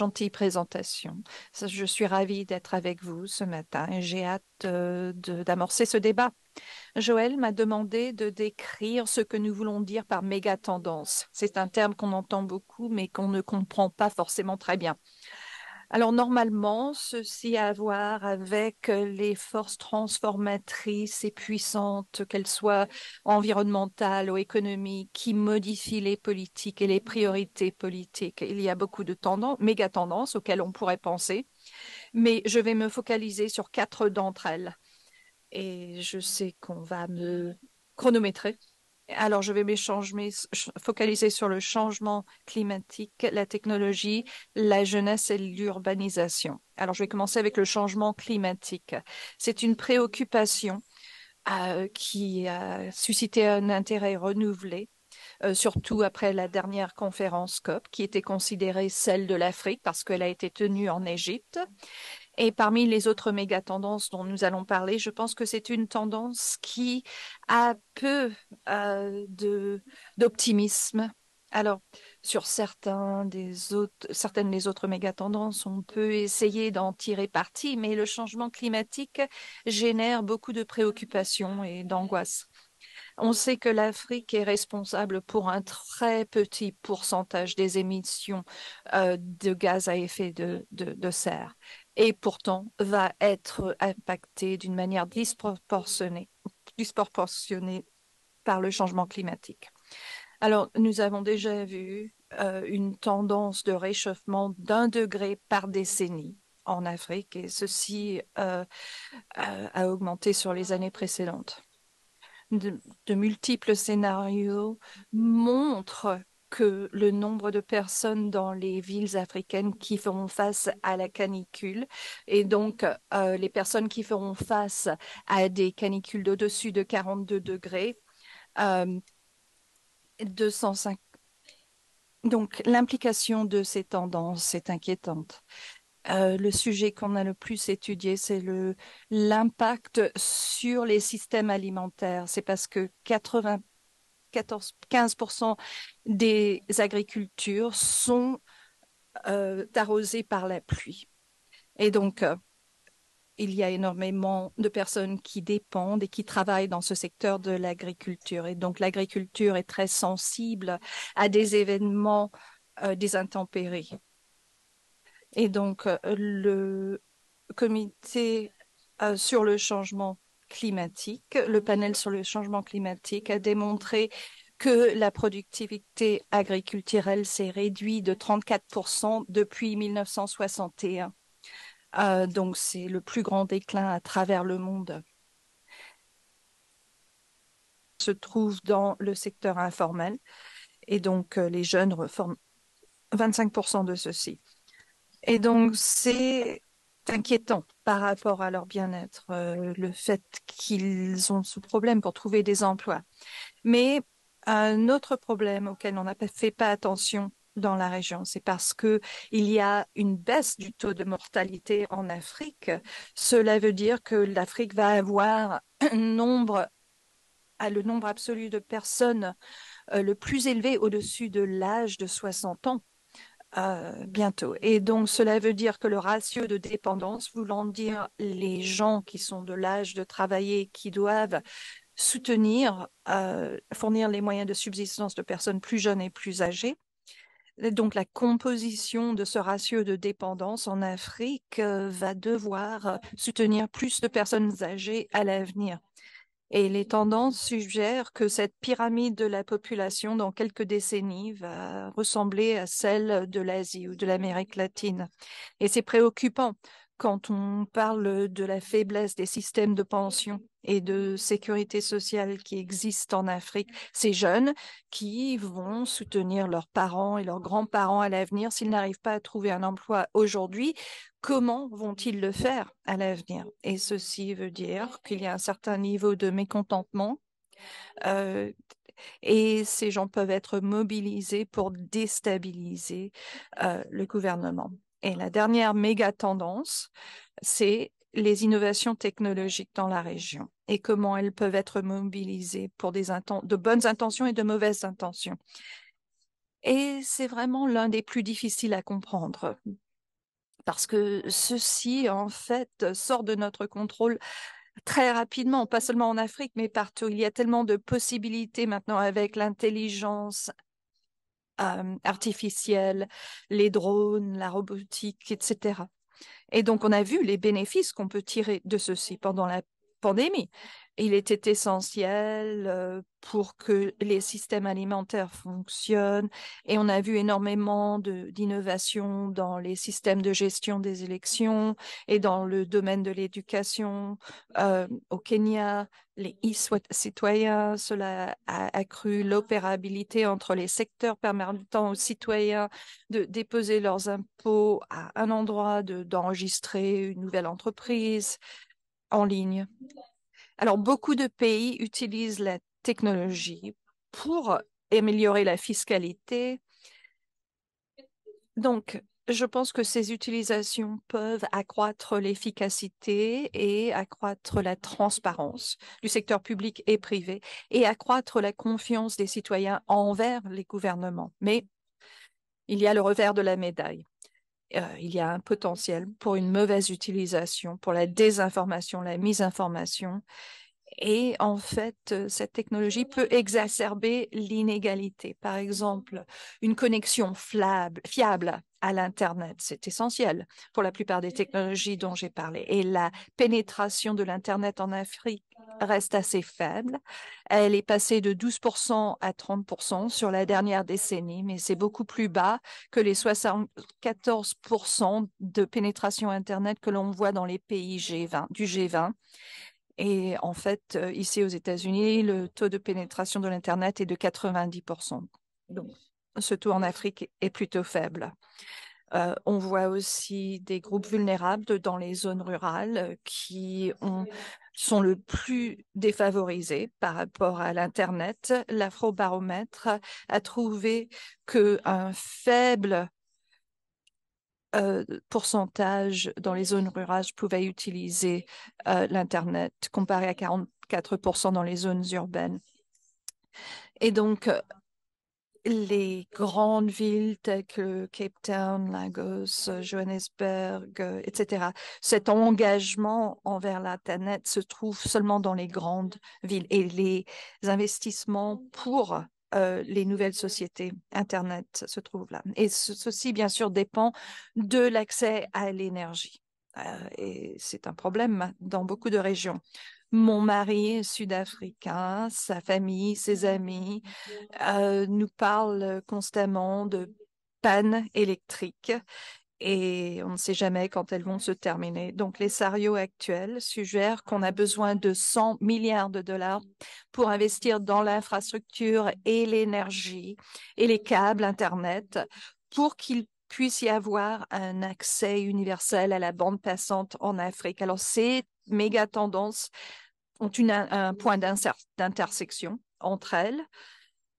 gentille présentation. Je suis ravie d'être avec vous ce matin et j'ai hâte euh, d'amorcer ce débat. Joël m'a demandé de décrire ce que nous voulons dire par méga tendance. C'est un terme qu'on entend beaucoup mais qu'on ne comprend pas forcément très bien. Alors normalement, ceci a à voir avec euh, les forces transformatrices et puissantes, qu'elles soient environnementales ou économiques, qui modifient les politiques et les priorités politiques. Il y a beaucoup de tendances, méga tendances auxquelles on pourrait penser, mais je vais me focaliser sur quatre d'entre elles. Et je sais qu'on va me chronométrer. Alors, je vais m'échanger, focaliser sur le changement climatique, la technologie, la jeunesse et l'urbanisation. Alors, je vais commencer avec le changement climatique. C'est une préoccupation euh, qui a suscité un intérêt renouvelé euh, surtout après la dernière conférence COP, qui était considérée celle de l'Afrique parce qu'elle a été tenue en Égypte. Et parmi les autres méga tendances dont nous allons parler, je pense que c'est une tendance qui a peu euh, d'optimisme. Alors, sur certaines des autres méga tendances, on peut essayer d'en tirer parti, mais le changement climatique génère beaucoup de préoccupations et d'angoisses. On sait que l'Afrique est responsable pour un très petit pourcentage des émissions euh, de gaz à effet de serre et pourtant va être impacté d'une manière disproportionnée, disproportionnée par le changement climatique. Alors, nous avons déjà vu euh, une tendance de réchauffement d'un degré par décennie en Afrique et ceci euh, euh, a, augmenté sur les années précédentes. de multiples scénarios montrent que le nombre de personnes dans les villes africaines qui feront face à la canicule. Et donc, euh, les personnes qui feront face à des canicules d'au-dessus de 42 degrés, 205. Euh, donc, l'implication de ces tendances est inquiétante. Euh, le sujet qu'on a le plus étudié, c'est l'impact sur les systèmes alimentaires. C'est parce que 80 15% des agricultures sont euh, arrosées par la pluie. Et donc, euh, il y a énormément de personnes qui dépendent et qui travaillent dans ce secteur de l'agriculture. Et donc, l'agriculture est très sensible à des événements euh, désintempérés. Et donc, le comité sur le changement climatique. Le panel sur le changement climatique a démontré que la productivité agriculturelle s'est réduite de 34% depuis 1961. Euh, donc c'est le plus grand déclin à travers le monde. Se trouve dans le secteur informel et donc euh, les jeunes reforment 25% de ceci. Et donc c'est inquiétant par rapport à leur bien-être, euh, le fait qu'ils ont ce problème pour trouver des emplois. Mais un autre problème auquel on n'a fait pas attention dans la région, c'est parce que il y a une baisse du taux de mortalité en Afrique. Cela veut dire que l'Afrique va avoir un nombre à le nombre absolu de personnes euh, le plus élevé au-dessus de l'âge de 60 ans bientôt. Et donc, cela veut dire que le ratio de dépendance, voulant dire les gens qui sont de l'âge de travailler, qui doivent soutenir, euh, fournir les moyens de subsistance de personnes plus jeunes et plus âgées. donc, la composition de ce ratio de dépendance en Afrique euh, va devoir soutenir plus de personnes âgées à l'avenir. Et les tendances suggèrent que cette pyramide de la population, dans quelques décennies, va ressembler à celle de l'Asie ou de l'Amérique latine. Et c'est préoccupant quand on parle de la faiblesse des systèmes de pension et de sécurité sociale qui existent en Afrique, ces jeunes qui vont soutenir leurs parents et leurs grands-parents à l'avenir s'ils n'arrivent pas à trouver un emploi aujourd'hui, comment vont-ils le faire à l'avenir Et ceci veut dire qu'il y a un certain niveau de mécontentement. Euh, et ces gens peuvent être mobilisés pour déstabiliser euh, le gouvernement. Et la dernière méga tendance, c'est les innovations technologiques dans la région et comment elles peuvent être mobilisées pour des de bonnes intentions et de mauvaises intentions. Et c'est vraiment l'un des plus difficiles à comprendre parce que ceci, en fait, sort de notre contrôle très rapidement, pas seulement en Afrique, mais partout. Il y a tellement de possibilités maintenant avec l'intelligence euh, artificiels, artificielle, les drones, la robotique, etc. Et donc, on a vu les bénéfices qu'on peut tirer de ceci pendant la pandémie il était essentiel euh, pour que les systèmes alimentaires fonctionnent et on a vu énormément d'innovations dans les systèmes de gestion des élections et dans le domaine de l'éducation euh, au Kenya. Les e-citoyens, cela a accru l'opérabilité entre les secteurs permettant aux citoyens de déposer leurs impôts à un endroit, d'enregistrer une nouvelle entreprise en ligne. Alors, beaucoup de pays utilisent la technologie pour améliorer la fiscalité. Donc, je pense que ces utilisations peuvent accroître l'efficacité et accroître la transparence du secteur public et privé et accroître la confiance des citoyens envers les gouvernements. Mais il y a le revers de la médaille. Euh, il y a un potentiel pour une mauvaise utilisation, pour la désinformation, la misinformation. Et en fait, euh, cette technologie peut exacerber l'inégalité. Par exemple, une connexion fiable à l'Internet, c'est essentiel pour la plupart des technologies dont j'ai parlé. Et la pénétration de l'Internet en Afrique reste assez faible. Elle est passée de 12% à 30% sur la dernière décennie, mais c'est beaucoup plus bas que les 74% de pénétration Internet que l'on voit dans les pays du G20. Et en fait, euh, ici aux États-Unis, le taux de pénétration de l'Internet est de 90%. Donc, ce taux en Afrique est plutôt faible. Euh, on voit aussi des groupes vulnérables dans les zones rurales qui ont sont le plus défavorisés par rapport à l'Internet. L'Afrobaromètre a trouvé qu'un faible euh, pourcentage dans les zones rurales pouvait utiliser euh, l'Internet, comparé à 44% dans les zones urbaines. Et donc, les grandes villes telles que Cape Town, Lagos, euh, Johannesburg, euh, etc. Cet engagement envers l'Internet se trouve seulement dans les grandes villes et les investissements pour euh, les nouvelles sociétés Internet se trouvent là. Et ceci, bien sûr, dépend de l'accès à l'énergie. et c'est un problème dans beaucoup de régions. Mon mari est sud-africain, sa famille, ses amis euh, nous parlent constamment de pannes électriques et on ne sait jamais quand elles vont se terminer. Donc les SARIO actuels suggèrent qu'on a besoin de 100 milliards de dollars pour investir dans l'infrastructure et l'énergie et les câbles Internet pour qu'il puisse y avoir un accès universel à la bande passante en Afrique. Alors c'est méga tendances ont un point d'intersection entre elles.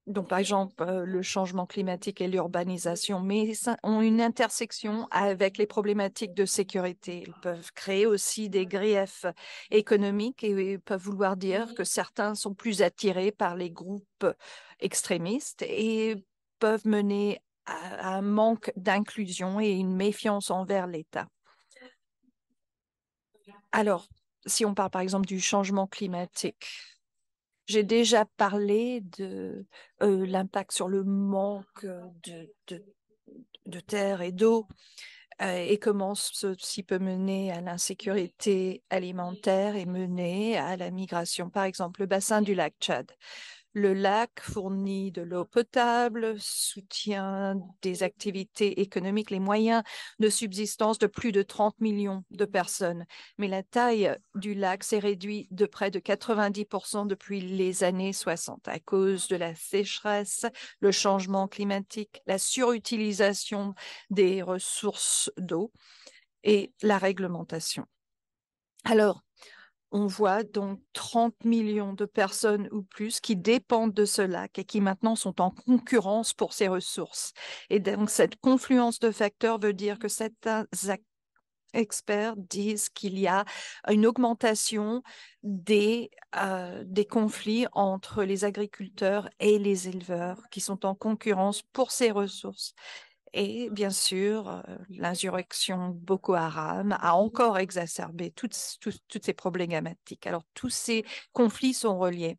Donc, par exemple, euh, le changement climatique et l'urbanisation, mais ont une intersection avec les problématiques de sécurité. Ils peuvent créer aussi des griefs économiques et peuvent vouloir dire que certains sont plus attirés par les groupes extrémistes et peuvent mener à un manque d'inclusion et une méfiance envers l'État. Alors, si on parle par exemple du changement climatique, j'ai déjà parlé de euh, l'impact sur le manque euh, de, de, terre et d'eau euh, et comment ceci peut mener à l'insécurité alimentaire et mener à la migration. Par exemple, le bassin du lac Tchad. Le lac fournit de l'eau potable, soutient des activités économiques, les moyens de subsistance de plus de 30 millions de personnes. Mais la taille du lac s'est réduite de près de 90% depuis les années 60 à cause de la sécheresse, le changement climatique, la surutilisation des ressources d'eau et la réglementation. Alors, on voit donc 30 millions de personnes ou plus qui dépendent de ce lac et qui maintenant sont en concurrence pour ces ressources. Et donc cette confluence de facteurs veut dire que certains experts disent qu'il y a une augmentation des, euh, des conflits entre les agriculteurs et les éleveurs qui sont en concurrence pour ces ressources. Et bien sûr, euh, l'insurrection Boko Haram a encore exacerbé toutes, ces problématiques. Alors tous ces conflits sont reliés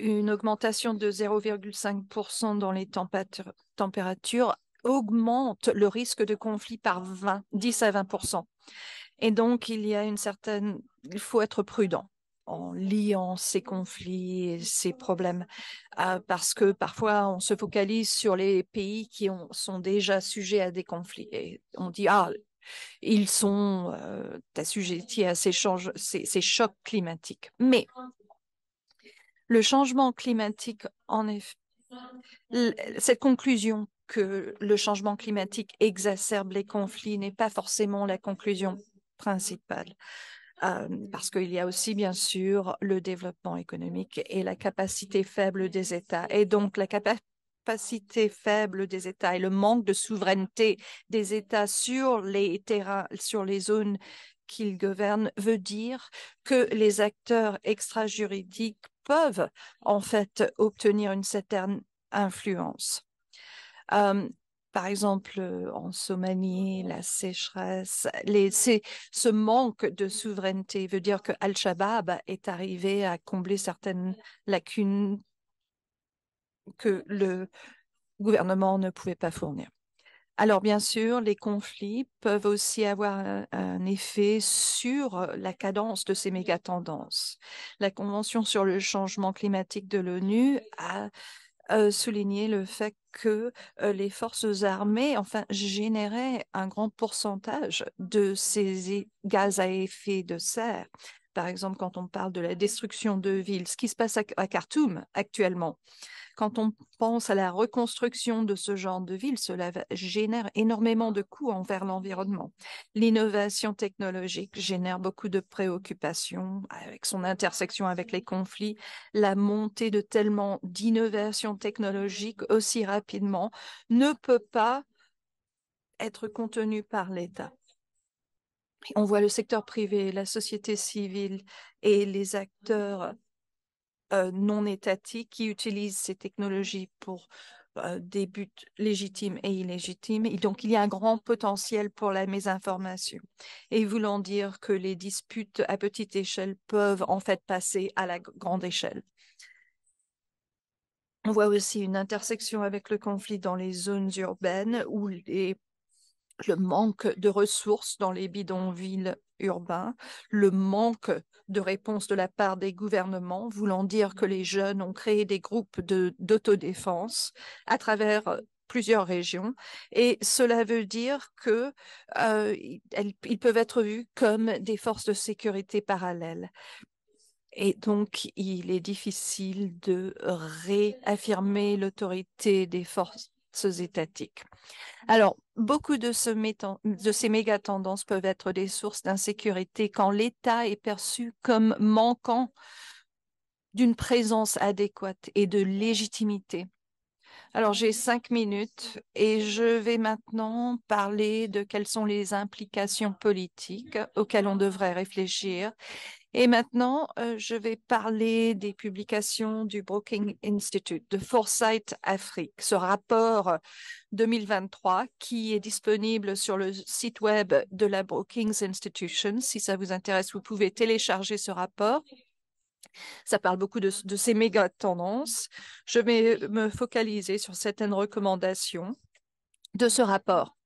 une augmentation de 0,5% dans les températures augmente le risque de conflit par 20, 10 à 20%. Et donc, il y a une certaine, il faut être prudent en liant ces conflits et ces problèmes, euh, parce que parfois on se focalise sur les pays qui sont déjà sujets à des conflits et on dit ah ils sont euh, assujettis à ces, ces chocs climatiques. Mais le changement climatique, en effet, cette conclusion que le changement climatique exacerbe les conflits n'est pas forcément la conclusion principale parce qu'il y a aussi bien sûr le développement économique et la capacité faible des États. Et donc la capacité faible des États et le manque de souveraineté des États sur les terrains, sur les zones qu'ils gouvernent, veut dire que les acteurs extrajuridiques peuvent en fait obtenir une certaine influence par exemple, euh, en Somalie, la sécheresse, ce manque de souveraineté veut dire que Al-Shabaab est arrivé à combler certaines lacunes que le gouvernement ne pouvait pas fournir. Alors bien sûr, les conflits peuvent aussi avoir un, un effet sur la cadence de ces méga-tendances. La Convention sur le changement climatique de l'ONU a euh, souligner le fait que euh, les forces armées, enfin, généraient un grand pourcentage de ces gaz à effet de serre par exemple, quand on parle de la destruction de villes, ce qui se passe à, Khartoum actuellement, quand on pense à la reconstruction de ce genre de ville, cela génère énormément de coûts envers l'environnement. L'innovation technologique génère beaucoup de préoccupations avec son intersection avec les conflits, la montée de tellement d'innovations technologiques aussi rapidement ne peut pas être contenue par l'État. On voit le secteur privé, la société civile et les acteurs euh, non étatiques qui utilisent ces technologies pour euh, des buts légitimes et illégitimes. donc, il y a un grand potentiel pour la mésinformation. Et voulant dire que les disputes à petite échelle peuvent en fait passer à la grande échelle. On voit aussi une intersection avec le conflit dans les zones urbaines où les le manque de ressources dans les bidonvilles urbains, le manque de réponse de la part des gouvernements, voulant dire que mmh. les jeunes ont créé des groupes d'autodéfense à travers euh, plusieurs régions. Et cela veut dire qu'ils euh, peuvent être vus comme des forces de sécurité parallèles. Et donc, il est difficile de réaffirmer l'autorité des forces alors, beaucoup de, de ces méga-tendances peuvent être des sources d'insécurité quand l'État est perçu comme manquant d'une présence adéquate et de légitimité alors, j'ai cinq minutes et je vais maintenant parler de quelles sont les implications politiques auxquelles on devrait réfléchir. Et maintenant, euh, je vais parler des publications du Brookings Institute, de Foresight Afrique, ce rapport 2023 qui est disponible sur le site web de la Brookings Institution. Si ça vous intéresse, vous pouvez télécharger ce rapport. Ça parle beaucoup de, ces méga tendances. Je vais me focaliser sur certaines recommandations de ce rapport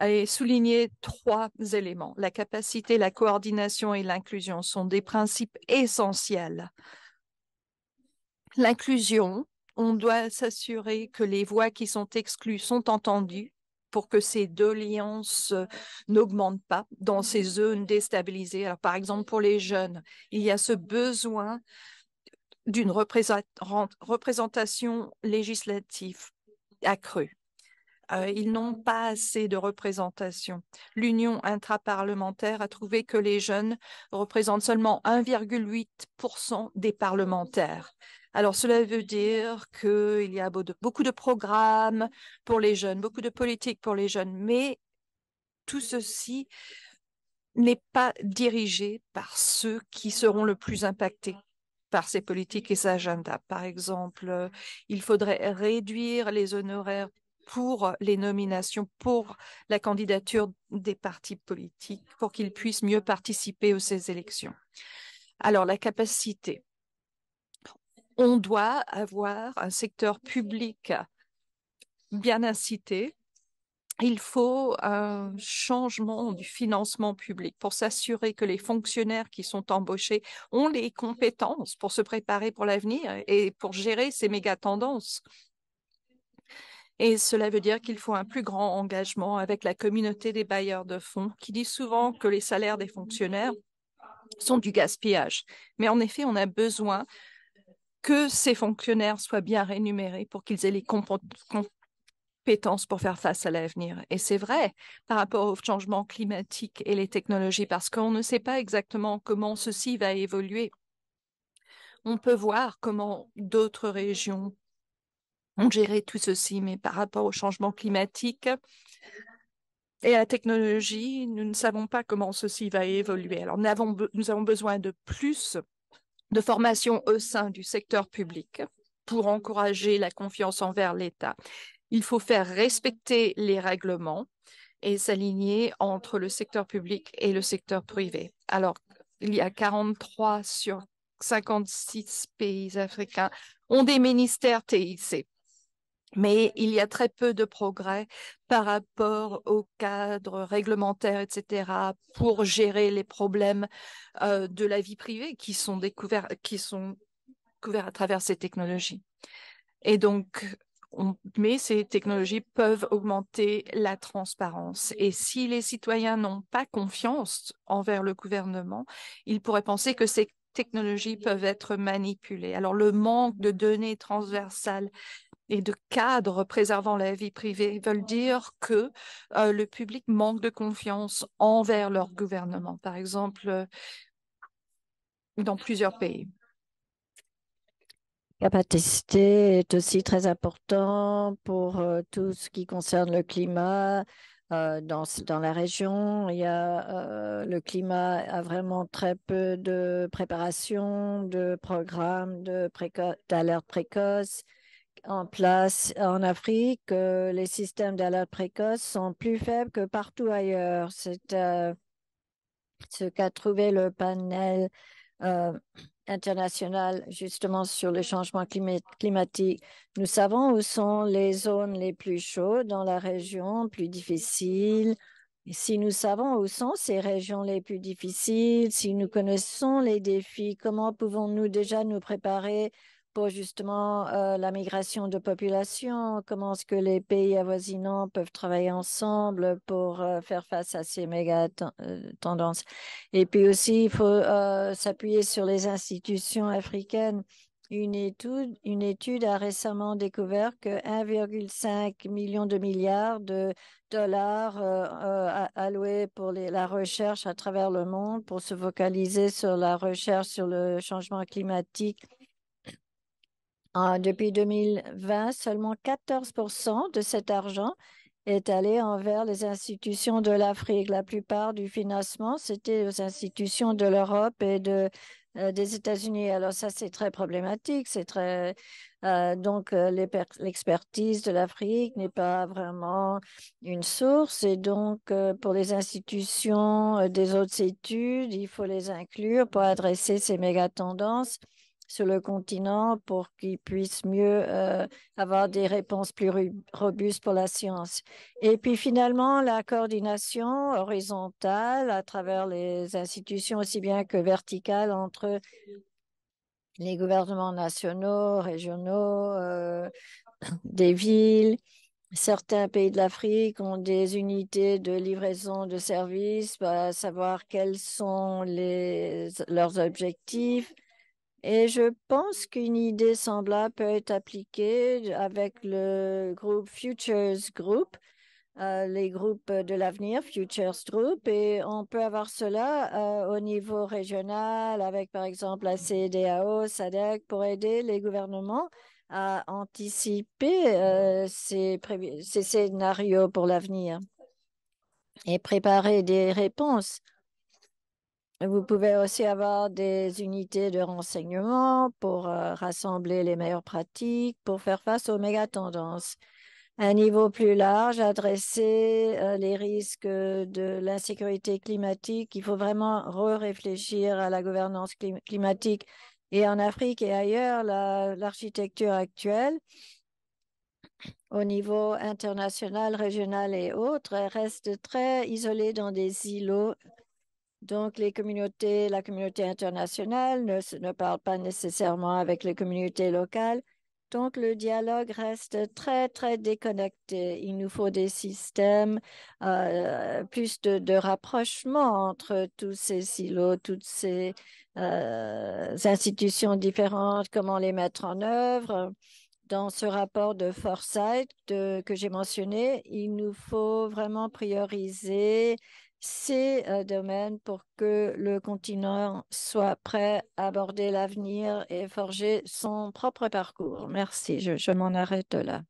et souligner trois éléments. La capacité, la coordination et l'inclusion sont des principes essentiels. L'inclusion, on doit s'assurer que les voix qui sont exclues sont entendues pour que ces deux alliances euh, n'augmentent pas dans ces zones déstabilisées. par exemple, pour les jeunes, il y a ce besoin d'une représentation législative accrue. Euh, ils n'ont pas assez de représentation. L'Union intraparlementaire a trouvé que les jeunes représentent seulement 1,8% des parlementaires. Alors, cela veut dire qu'il y a beaucoup de programmes pour les jeunes, beaucoup de politiques pour les jeunes, mais tout ceci n'est pas dirigé par ceux qui seront le plus impactés par ces politiques et ces agendas. Par exemple, euh, il faudrait réduire les honoraires pour les nominations, pour la candidature des partis politiques, pour qu'ils puissent mieux participer aux ces élections. Alors, la capacité on doit avoir un secteur public bien incité. Il faut un changement du financement public pour s'assurer que les fonctionnaires qui sont embauchés ont les compétences pour se préparer pour l'avenir et pour gérer ces méga tendances. Et cela veut dire qu'il faut un plus grand engagement avec la communauté des bailleurs de fonds qui dit souvent que les salaires des fonctionnaires sont du gaspillage. Mais en effet, on a besoin que ces fonctionnaires soient bien rémunérés pour qu'ils aient les compétences pour faire face à l'avenir. Et c'est vrai par rapport au changement climatique et les technologies, parce qu'on ne sait pas exactement comment ceci va évoluer. On peut voir comment d'autres régions ont géré tout ceci, mais par rapport au changement climatique et à la technologie, nous ne savons pas comment ceci va évoluer. Alors nous avons, nous avons besoin de plus de formation au sein du secteur public pour encourager la confiance envers l'État. Il faut faire respecter les règlements et s'aligner entre le secteur public et le secteur privé. Alors, il y a 43 sur 56 pays africains ont des ministères TIC. Mais il y a très peu de progrès par rapport au cadre réglementaire, etc., pour gérer les problèmes euh, de la vie privée qui sont découverts, qui sont couverts à travers ces technologies. Et donc, mais ces technologies peuvent augmenter la transparence. Et si les citoyens n'ont pas confiance envers le gouvernement, ils pourraient penser que ces technologies peuvent être manipulées. Alors, le manque de données transversales et de cadres préservant la vie privée veulent dire que euh, le public manque de confiance envers leur gouvernement, par exemple euh, dans plusieurs pays. La Capacité est aussi très importante pour euh, tout ce qui concerne le climat. dans, la région, il y a, le climat a vraiment très peu de préparation, de programmes d'alerte de précoce en place en Afrique, euh, les systèmes d'alerte précoce sont plus faibles que partout ailleurs. C'est euh, ce qu'a trouvé le panel euh, international justement sur le changement climatique. Nous savons où sont les zones les plus chaudes dans la région, plus difficiles. si nous savons où sont ces régions les plus difficiles, si nous connaissons les défis, comment pouvons-nous déjà nous préparer pour justement euh, la migration de population, comment est-ce que les pays avoisinants peuvent travailler ensemble pour euh, faire face à ces méga euh, tendances. Et puis aussi, il faut s'appuyer sur les institutions africaines. Une étude, a récemment découvert que 1,5 million de milliards de dollars alloués pour la recherche à travers le monde pour se focaliser sur la recherche sur le changement climatique ah, depuis 2020, seulement 14% de cet argent est allé envers les institutions de l'Afrique. La plupart du financement, c'était aux institutions de l'Europe et de, euh, des États-Unis. Alors ça, c'est très problématique. C'est très euh, donc euh, l'expertise de l'Afrique n'est pas vraiment une source. Et donc pour les institutions des autres études, il faut les inclure pour adresser ces méga tendances sur le continent pour qu'ils puissent mieux euh, avoir des réponses plus robustes pour la science. Et puis finalement, la coordination horizontale à travers les institutions aussi bien que verticale entre les gouvernements nationaux, régionaux, euh, des villes. Certains pays de l'Afrique ont des unités de livraison de services, à bah, savoir quels sont les, leurs objectifs et je pense qu'une idée semblable peut être appliquée avec le groupe Futures Group, euh, les groupes euh, de l'avenir, Futures Group, et on peut avoir cela euh, au niveau régional avec par exemple la CDAO, SADEC, pour aider les gouvernements à anticiper ces, ces scénarios pour l'avenir et préparer des réponses vous pouvez aussi avoir des unités de renseignement pour euh, rassembler les meilleures pratiques, pour faire face aux méga tendances. Un niveau plus large, adresser euh, les risques de l'insécurité climatique. Il faut vraiment réfléchir à la gouvernance climatique et en Afrique et ailleurs, l'architecture actuelle au niveau international, régional et autres reste très isolée dans des îlots donc, les communautés, la communauté internationale ne, ne parle pas nécessairement avec les communautés locales. Donc, le dialogue reste très, très déconnecté. Il nous faut des systèmes, euh, plus de, rapprochement entre tous ces silos, toutes ces euh, institutions différentes, comment les mettre en œuvre. Dans ce rapport de Foresight que j'ai mentionné, il nous faut vraiment prioriser ces euh, domaines pour que le continent soit prêt à aborder l'avenir et forger son propre parcours. Merci, je m'en arrête là.